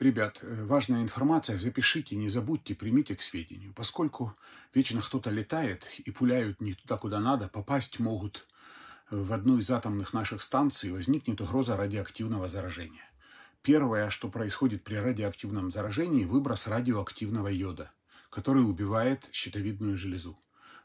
Ребят, э, важная информация, запишите, не забудьте, примите к сведению. Поскольку вечно кто-то летает и пуляют не туда, куда надо, попасть могут э, в одну из атомных наших станций, возникнет угроза радиоактивного заражения. Первое, что происходит при радиоактивном заражении, выброс радиоактивного йода, который убивает щитовидную железу.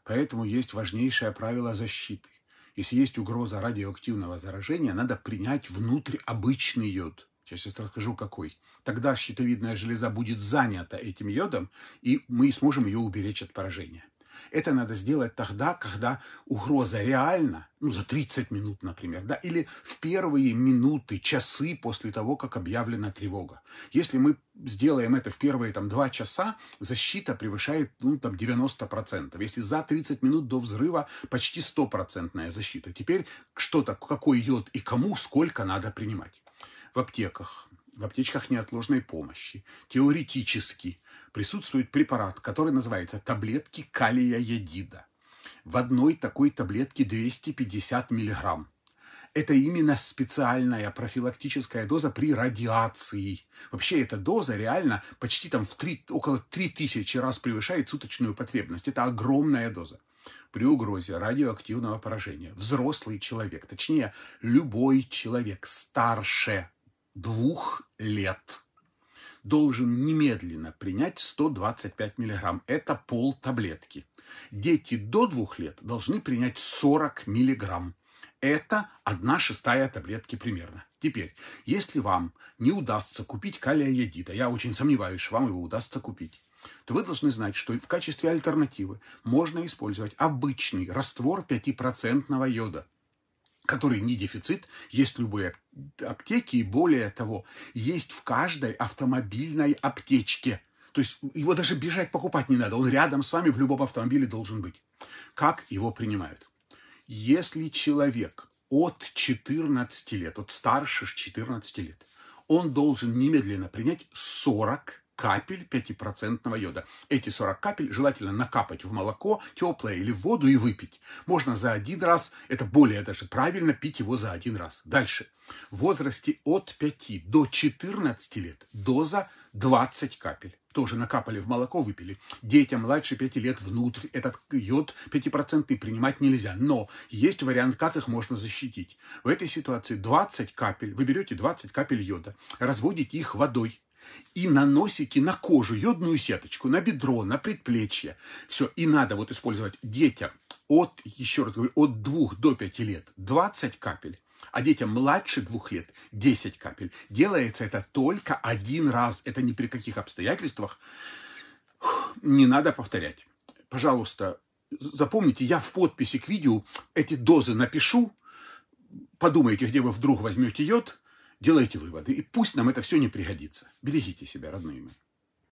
Поэтому есть важнейшее правило защиты. Если есть угроза радиоактивного заражения, надо принять внутрь обычный йод – я сейчас расскажу, какой. Тогда щитовидная железа будет занята этим йодом, и мы сможем ее уберечь от поражения. Это надо сделать тогда, когда угроза реальна, ну, за 30 минут, например, да, или в первые минуты, часы после того, как объявлена тревога. Если мы сделаем это в первые там 2 часа, защита превышает, ну, там 90%. Если за 30 минут до взрыва почти стопроцентная защита. Теперь что-то, какой йод и кому, сколько надо принимать в аптеках, в аптечках неотложной помощи теоретически присутствует препарат, который называется таблетки калия едида. В одной такой таблетке 250 миллиграмм. Это именно специальная профилактическая доза при радиации. Вообще эта доза реально почти там в 3, около 3000 раз превышает суточную потребность. Это огромная доза. При угрозе радиоактивного поражения взрослый человек, точнее любой человек старше двух лет должен немедленно принять 125 миллиграмм. Это пол таблетки. Дети до двух лет должны принять 40 миллиграмм. Это одна шестая таблетки примерно. Теперь, если вам не удастся купить калия-ядида, я очень сомневаюсь, что вам его удастся купить, то вы должны знать, что в качестве альтернативы можно использовать обычный раствор 5% йода – который не дефицит, есть любые аптеки, и более того, есть в каждой автомобильной аптечке. То есть его даже бежать покупать не надо, он рядом с вами в любом автомобиле должен быть. Как его принимают? Если человек от 14 лет, от старше 14 лет, он должен немедленно принять 40 капель 5% йода. Эти 40 капель желательно накапать в молоко, теплое или в воду и выпить. Можно за один раз, это более даже правильно, пить его за один раз. Дальше. В возрасте от 5 до 14 лет доза 20 капель тоже накапали в молоко, выпили. Детям младше 5 лет внутрь этот йод 5% принимать нельзя. Но есть вариант, как их можно защитить. В этой ситуации 20 капель, вы берете 20 капель йода, разводите их водой, и на на кожу, йодную сеточку, на бедро, на предплечье. Все, и надо вот использовать детям от, еще раз говорю, от 2 до 5 лет 20 капель, а детям младше 2 лет 10 капель. Делается это только один раз, это ни при каких обстоятельствах не надо повторять. Пожалуйста, запомните, я в подписи к видео эти дозы напишу, подумайте, где вы вдруг возьмете йод – делайте выводы, и пусть нам это все не пригодится. Берегите себя, родные мои.